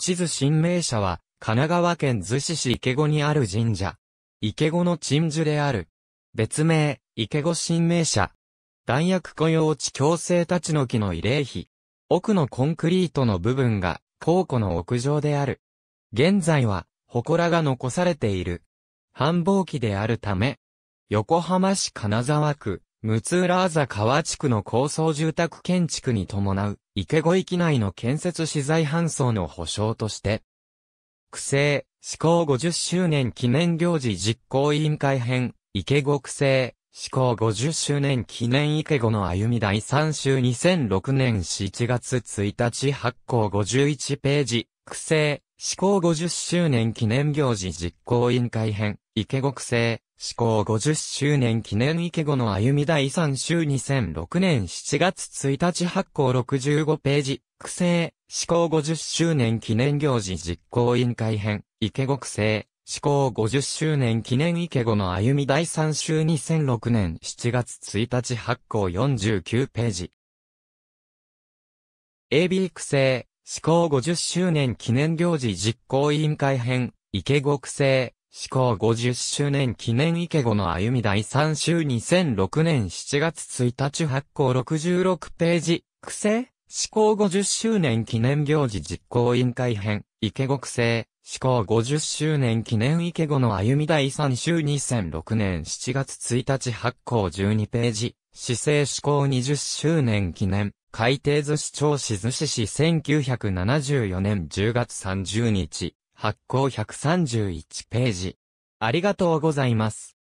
地図神明社は、神奈川県逗子市池子にある神社。池子の鎮守である。別名、池子神明社。弾薬雇用地強制立ちの木の慰霊碑。奥のコンクリートの部分が、高庫の屋上である。現在は、祠が残されている。繁忙期であるため、横浜市金沢区、六浦あざ川地区の高層住宅建築に伴う、池越域内の建設資材搬送の保障として、区政、施行50周年記念行事実行委員会編、池越区政、施行50周年記念池越の歩み第3週2006年7月1日発行51ページ、区政、施行50周年記念行事実行委員会編、池越区政、施行50周年記念池後の歩み第3週2006年7月1日発行65ページ、区政、施行50周年記念行事実行委員会編、池後区政、施行50周年記念池後の歩み第3週2006年7月1日発行49ページ。AB 区政、施行50周年記念行事実行委員会編、池後区政、施行50周年記念池後の歩み第3週2006年7月1日発行66ページ、区政施行50周年記念行事実行委員会編、池後区政施行50周年記念池後の歩み第3週2006年7月1日発行12ページ、市政施行20周年記念、海底寿司町静市市1974年10月30日。発行131ページ。ありがとうございます。